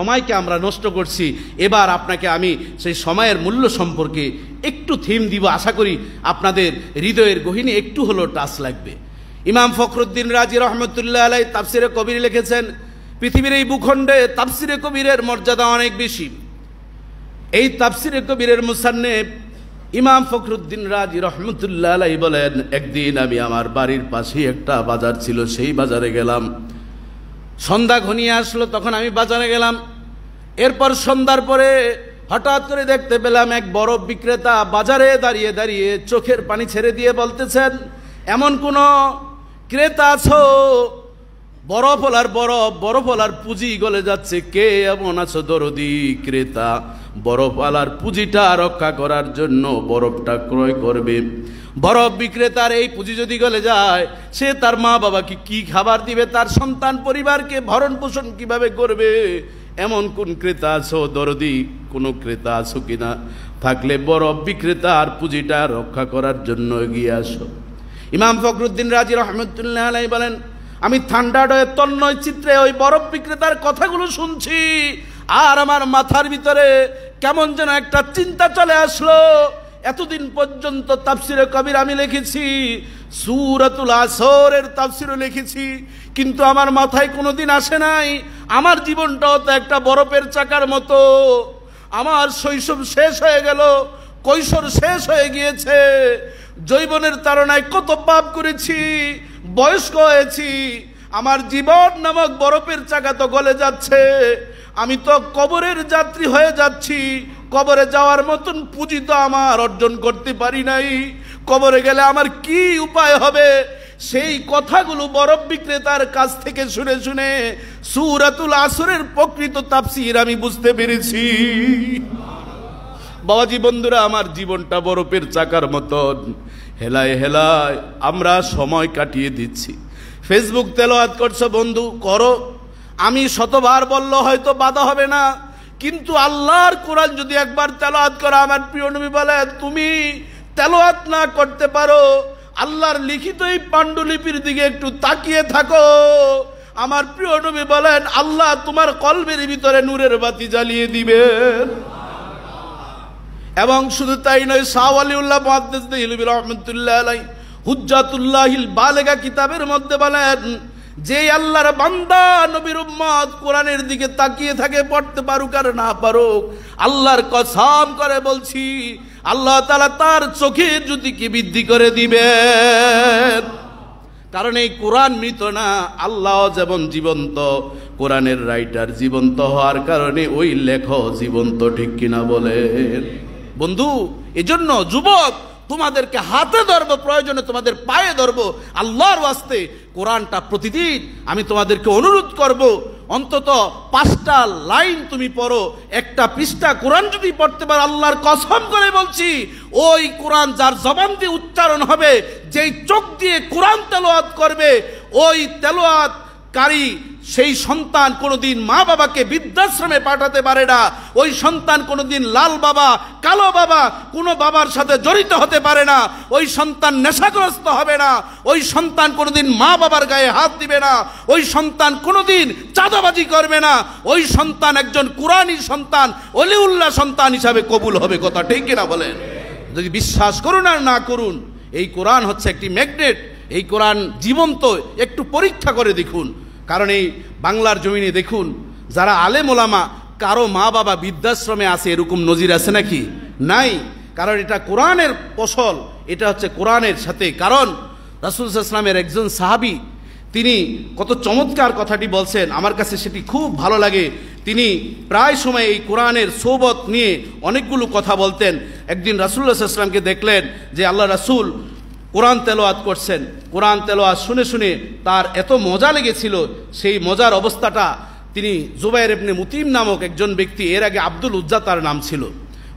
সময়কে আমরা নষ্ট করছি এবার আপনাকে আমি সেই সময়ের মূল্য সম্পর্কে একটু থিম দিব আশা করি আপনাদের হৃদয়ের গহিনী একটু হলো টাচ লাগবে ইমাম ফখরুদ্দিন রাজি রহমতুল্লাহ আলাই তাপসিরে কবির লিখেছেন পৃথিবীর এই ভূখণ্ডে তাফসিরে কবিরের মর্যাদা অনেক বেশি এই তাপসিরে কবিরের মুসান্নে ইমাম ফখরুদ্দিন রাজি রহমতুল্লাহ আলাই বলেন একদিন আমি আমার বাড়ির পাশে একটা বাজার ছিল সেই বাজারে গেলাম সন্ধ্যা ঘনিয়ে আসলো তখন আমি বাজারে গেলাম এরপর সন্ধ্যার পরে হঠাৎ করে দেখতে পেলাম এক বরফ বিক্রেতা বাজারে দাঁড়িয়ে দাঁড়িয়ে চোখের পানি ছেড়ে দিয়ে বলতেছেন এমন কোনো ক্রেতা আছো বরফ ওলার বরফ বরফ ওলার পুঁজি গলে যাচ্ছে কে এমন আছো দরদি ক্রেতা বরফ আলার পুঁজিটা রক্ষা করার জন্য বরফটা ক্রয় করবে বরফ বিক্রেতার এই পুঁজি যদি গলে যায় সে তার মা বাবাকে কি খাবার দিবে তার সন্তান পরিবারকে ভরণ পোষণ কীভাবে করবে এমন কোন ক্রেতা আছো দরদি কোনো ক্রেতা আছো কিনা থাকলে বরফ বিক্রেতার পুঁজিটা রক্ষা করার জন্য এগিয়ে আসো ইমাম ফখরুদ্দিন রাজি রহমতুল্লাহ আলাই বলেন আমি ঠান্ডা ডয়ের তন্ময় চিত্রে ওই বরফ বিক্রেতার কথাগুলো শুনছি আর আমার মাথার ভিতরে কেমন যেন একটা চিন্তা চলে আসলো এতদিন পর্যন্ত তাফসিরে কবির আমি লিখেছি সুরাতুল আসরের তাফসিরও লিখেছি কিন্তু আমার মাথায় কোনোদিন আসে নাই আমার জীবনটাও তো একটা বরফের চাকার মতো আমার শৈশব শেষ হয়ে গেল কৈশোর শেষ হয়ে গিয়েছে জৈবনের তারণায় কত পাপ করেছি বয়স্ক হয়েছি আমার জীবন নামক বরফের চাকা তো গলে যাচ্ছে আমি তো কবরের যাত্রী হয়ে যাচ্ছি কবরে যাওয়ার মতন পুঁজি তো আমার অর্জন করতে পারি নাই কবরে গেলে আমার কি উপায় হবে সেই কথাগুলো বরফ বিক্রেতার কাছ থেকে শুনে শুনে সুরাতুল আসরের প্রকৃত তাপসির আমি বুঝতে পেরেছি বাবাজি বন্ধুরা আমার জীবনটা বরফের চাকার মতন হেলায় হেলায় আমরা সময় কাটিয়ে দিচ্ছি ফেসবুক তেলোয়াত করছো বন্ধু করো আমি শতবার বলল হয়তো বাধা হবে না কিন্তু আল্লাহর কোরআন যদি একবার তেলাওয়াত করা আমার প্রিয় নবী বলে তুমি তেলাওয়াত না করতে পারো আল্লাহর লিখিত এই পাণ্ডুলিপির দিকে একটু তাকিয়ে থাকো আমার প্রিয় নবী বলেন আল্লাহ তোমার কলবের ভিতরে নূরের বাতি জ্বালিয়ে দিবেন এবং শুধু তাই নয় শাহ আলিউল্লাহ মহাদ্দেশ রহমতুল্লাহ আলাই হুজাতুল্লাহিল বালেগা কিতাবের মধ্যে বলেন যে আল্লাহর বান্দা নবীর উম্মত কোরআনের দিকে তাকিয়ে থাকে পড়তে পারুক আর না পারুক আল্লাহর কসাম করে বলছি আল্লাহ তালা তার চোখে যদি কি বৃদ্ধি করে দিবে কারণ এই কোরআন মৃত না আল্লাহ যেমন জীবন্ত কোরআনের রাইটার জীবন্ত হওয়ার কারণে ওই লেখ জীবন্ত ঠিক কিনা বলেন বন্ধু এজন্য যুবক তোমাদেরকে হাতে ধরবো প্রয়োজনে তোমাদের পায়ে ধরবো আল্লাহর ওয়াস্তে কোরআনটা প্রতিদিন আমি তোমাদেরকে অনুরোধ করব অন্তত পাঁচটা লাইন তুমি পড়ো একটা পৃষ্ঠা কোরআন যদি পড়তে পারো আল্লাহর কসম করে বলছি ওই কোরআন যার জবান দিয়ে উচ্চারণ হবে যেই চোখ দিয়ে কোরআন তেলোয়াত করবে ওই তেলোয়াত কারি সেই সন্তান কোনোদিন মা বাবাকে বৃদ্ধাশ্রমে পাঠাতে পারে না ওই সন্তান কোনোদিন লাল বাবা কালো বাবা কোনো বাবার সাথে জড়িত হতে পারে না ওই সন্তান নেশাগ্রস্ত হবে না ওই সন্তান কোনোদিন মা বাবার গায়ে হাত দিবে না ওই সন্তান কোনোদিন চাঁদাবাজি করবে না ওই সন্তান একজন কুরআনী সন্তান অলিউল্লাহ সন্তান হিসাবে কবুল হবে কথা ঠিক কিনা বলেন যদি বিশ্বাস করুন আর না করুন এই কোরআন হচ্ছে একটি ম্যাগনেট এই কোরআন জীবন্ত একটু পরীক্ষা করে দেখুন কারণ এই বাংলার জমিনে দেখুন যারা আলেম ওলামা কারো মা বাবা বৃদ্ধাশ্রমে আছে এরকম নজির আছে নাকি নাই কারণ এটা কোরআনের ফসল এটা হচ্ছে কোরআনের সাথে কারণ রাসুল ইসলামের একজন সাহাবি তিনি কত চমৎকার কথাটি বলছেন আমার কাছে সেটি খুব ভালো লাগে তিনি প্রায় সময় এই কোরআনের সৌবত নিয়ে অনেকগুলো কথা বলতেন একদিন রাসুল্লাহ ইসলামকে দেখলেন যে আল্লাহ রাসুল কোরআন তেলোয়াত করছেন কোরআন তেলোয়াত শুনে শুনে তার এত মজা লেগেছিল সেই মজার অবস্থাটা তিনি জুবাইর ইবনে মুতিম নামক একজন ব্যক্তি এর আগে আব্দুল উজ্জা তার নাম ছিল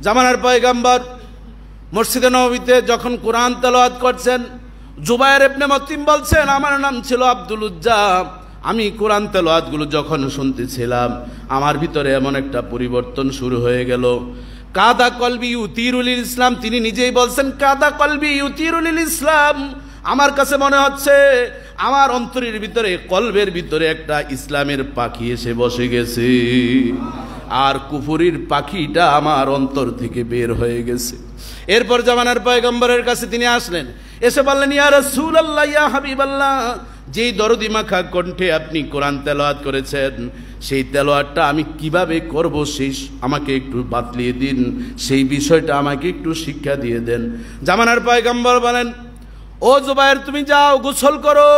জামানার পয়গাম্বর মসজিদে নবীতে যখন কোরআন তেলোয়াত করছেন জুবাইর ইবনে মতিম বলছেন আমার নাম ছিল আব্দুল উজ্জা আমি কোরআন তেলোয়াতগুলো যখন শুনতেছিলাম আমার ভিতরে এমন একটা পরিবর্তন শুরু হয়ে গেল কাদা কলবি ইউতিরুল ইসলাম তিনি নিজেই বলছেন কাদা কলবি ইউতিরুল ইসলাম আমার কাছে মনে হচ্ছে আমার অন্তরের ভিতরে কলবের ভিতরে একটা ইসলামের পাখি এসে বসে গেছে আর কুফুরির পাখিটা আমার অন্তর থেকে বের হয়ে গেছে এরপর জামানার পয়গম্বরের কাছে তিনি আসলেন এসে বললেন ইয়া রাসূলুল্লাহ ইয়া হাবিবাল্লাহ যেই দরদিমাখা কণ্ঠে আপনি কোরআন তেলোয়াত করেছেন সেই তেলোয়াতটা আমি কিভাবে করব সেই আমাকে একটু বাতলিয়ে দিন সেই বিষয়টা আমাকে একটু শিক্ষা দিয়ে দেন জামানার পয়গাম্বর বলেন ও জুবায়ের তুমি যাও গোসল করো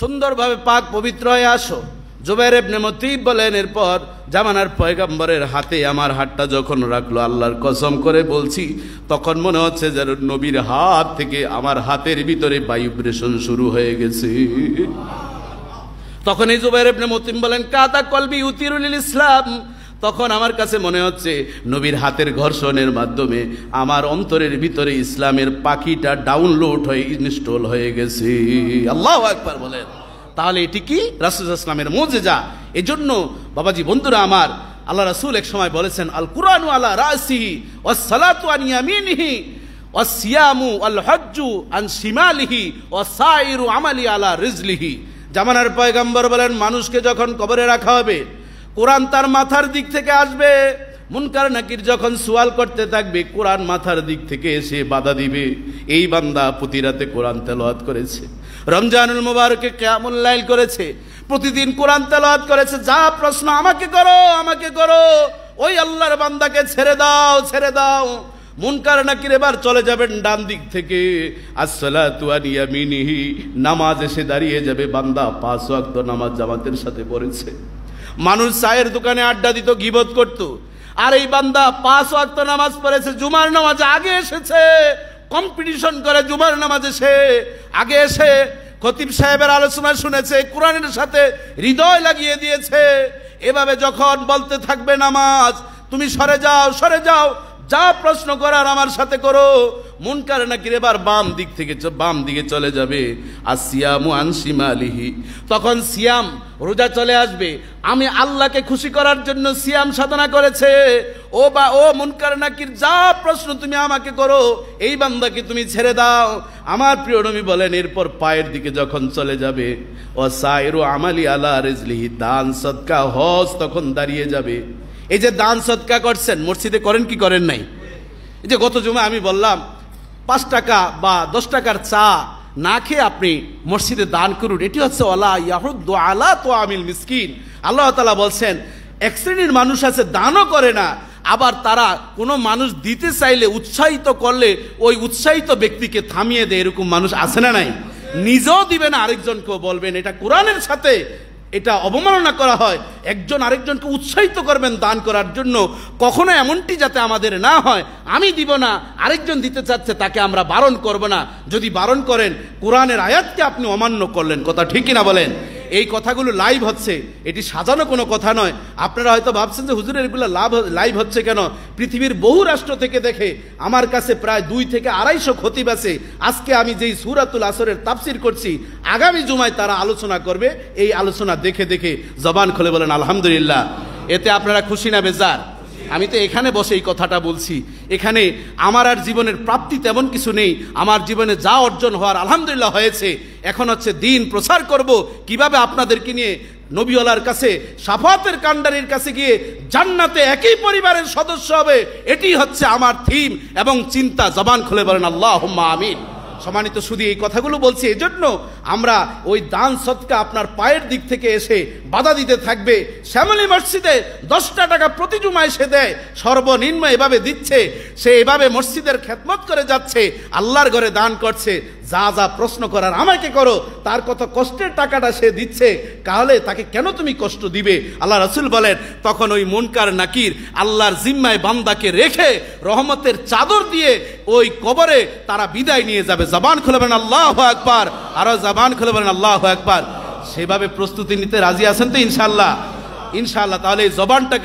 সুন্দরভাবে পাক পবিত্র হয়ে আসো জুবাইর এবনে মতিব বলেন এরপর জামানার পয়গাম্বরের হাতে আমার হাতটা যখন রাখলো আল্লাহর কসম করে বলছি তখন মনে হচ্ছে যেন নবীর হাত থেকে আমার হাতের ভিতরে বায়ুব্রেশন শুরু হয়ে গেছে তখন এই জুবাইর এবনে মতিম বলেন কাতা কলবি উতিরুল ইসলাম তখন আমার কাছে মনে হচ্ছে নবীর হাতের ঘর্ষণের মাধ্যমে আমার অন্তরের ভিতরে ইসলামের পাখিটা ডাউনলোড হয়ে ইনস্টল হয়ে গেছে আল্লাহ একবার বলেন তাহলে এটি কি রাসুল ইসলামের যা এজন্য বাবাজি বন্ধুরা আমার আল্লাহ রাসুল এক সময় বলেছেন আল কুরআনু আলা রাসিহি ওয়াসসালাতু আন ইয়ামিনিহি সিয়ামু আল হজ্জু আন শিমালিহি সাইরু আমালি আলা রিজলিহি জামানার পয়গম্বর বলেন মানুষকে যখন কবরে রাখা হবে কোরআন তার মাথার দিক থেকে আসবে মুনকার নাকির যখন সোয়াল করতে থাকবে কোরআন মাথার দিক থেকে এসে বাধা দিবে এই বান্দা প্রতি রাতে কোরআন তেলোয়াত করেছে রমজানুল মুবারকে কেয়ামুল্লাইল করেছে প্রতিদিন কোরআন তেলাওয়াত করেছে যা প্রশ্ন আমাকে করো আমাকে করো ওই আল্লাহর বান্দাকে ছেড়ে দাও ছেড়ে দাও মুনকার নাকির এবার চলে যাবেন ডান দিক থেকে মিনিহি নামাজ এসে দাঁড়িয়ে যাবে বান্দা পাঁচ ওয়াক্ত নামাজ জামাতের সাথে পড়েছে মানুষ চায়ের দোকানে আড্ডা দিত গিবত করত আর এই বান্দা পাঁচ ওয়াক্ত নামাজ পড়েছে জুমার নামাজ আগে এসেছে কম্পিটিশন করে জুমার নামাজে সে আগে এসে খতিব সাহেবের আলোচনা শুনেছে কোরআনের সাথে হৃদয় লাগিয়ে দিয়েছে এভাবে যখন বলতে থাকবে নামাজ তুমি সরে যাও সরে যাও যা প্রশ্ন করার আমার সাথে করো কারে নাকির এবার বাম দিক থেকে বাম দিকে চলে যাবে আর সিয়ামু আনসিমা আলিহি তখন সিয়াম রোজা চলে আসবে আমি আল্লাহকে খুশি করার জন্য সিয়াম সাধনা করেছে ও বা ও মুনকার নাকির যা প্রশ্ন তুমি আমাকে করো এই বান্দাকে তুমি ছেড়ে দাও আমার প্রিয় নবী বলেন এরপর পায়ের দিকে যখন চলে যাবে ও সাইরু আমালি আলা রেজলিহি দান সৎকা হজ তখন দাঁড়িয়ে যাবে এই যে দান সৎকা করছেন মসজিদে করেন কি করেন নাই এই যে গত জুমে আমি বললাম পাঁচ টাকা বা দশ টাকার চা না খেয়ে আপনি মসজিদে দান করুন এটি হচ্ছে ওলা ইয়াহুদ্দু আলা তো আমিল মিসকিন আল্লাহ তালা বলছেন এক শ্রেণীর মানুষ আছে দানও করে না আবার তারা কোনো মানুষ দিতে চাইলে উৎসাহিত করলে ওই উৎসাহিত ব্যক্তিকে থামিয়ে দেয় এরকম মানুষ আছে না নাই নিজেও দিবে না আরেকজনকেও বলবেন এটা কোরআনের সাথে এটা অবমাননা করা হয় একজন আরেকজনকে উৎসাহিত করবেন দান করার জন্য কখনো এমনটি যাতে আমাদের না হয় আমি দিব না আরেকজন দিতে চাচ্ছে তাকে আমরা বারণ করব না যদি বারণ করেন কোরআনের আয়াতকে আপনি অমান্য করলেন কথা ঠিকই না বলেন এই কথাগুলো লাইভ হচ্ছে এটি সাজানো কোনো কথা নয় আপনারা হয়তো ভাবছেন যে হুজুরের এগুলো লাভ লাইভ হচ্ছে কেন পৃথিবীর বহু রাষ্ট্র থেকে দেখে আমার কাছে প্রায় দুই থেকে আড়াইশো খতিব আছে আজকে আমি যেই সুরাতুল আসরের তাফসির করছি আগামী জুমায় তারা আলোচনা করবে এই আলোচনা দেখে দেখে জবান খুলে বলেন আলহামদুলিল্লাহ এতে আপনারা খুশি না বেজার আমি তো এখানে বসে এই কথাটা বলছি এখানে আমার আর জীবনের প্রাপ্তি তেমন কিছু নেই আমার জীবনে যা অর্জন হওয়ার আলহামদুলিল্লাহ হয়েছে এখন হচ্ছে দিন প্রচার করব কিভাবে আপনাদেরকে নিয়ে নবীওয়ালার কাছে সাফাতের কাণ্ডারির কাছে গিয়ে জান্নাতে একই পরিবারের সদস্য হবে এটি হচ্ছে আমার থিম এবং চিন্তা জবান খুলে বলেন আল্লাহ আমিন সমানিত শুধু এই কথাগুলো বলছি এজন্য আমরা ওই দান সৎকা আপনার পায়ের দিক থেকে এসে বাধা দিতে থাকবে শ্যামলি মসজিদে দশটা টাকা প্রতি জুমায় সে দেয় সর্বনিম্ন এভাবে দিচ্ছে সে এভাবে মসজিদের খেদমত করে যাচ্ছে আল্লাহর ঘরে দান করছে যা যা প্রশ্ন করার আমাকে করো তার কত কষ্টের টাকাটা সে দিচ্ছে তাহলে তাকে কেন তুমি কষ্ট দিবে আল্লাহ রসুল বলেন তখন ওই মনকার নাকির আল্লাহর জিম্মায় বান্দাকে রেখে রহমতের চাদর দিয়ে ওই কবরে তারা বিদায় নিয়ে যাবে জবান খুলবেন আল্লাহ একবার আরো জবান খুলে বলেন আল্লাহ একবার সেভাবে প্রস্তুতি নিতে রাজি আছেন তো ইনশাল্লাহ ইনশাল্লাহ তাহলে এই জবানটাকে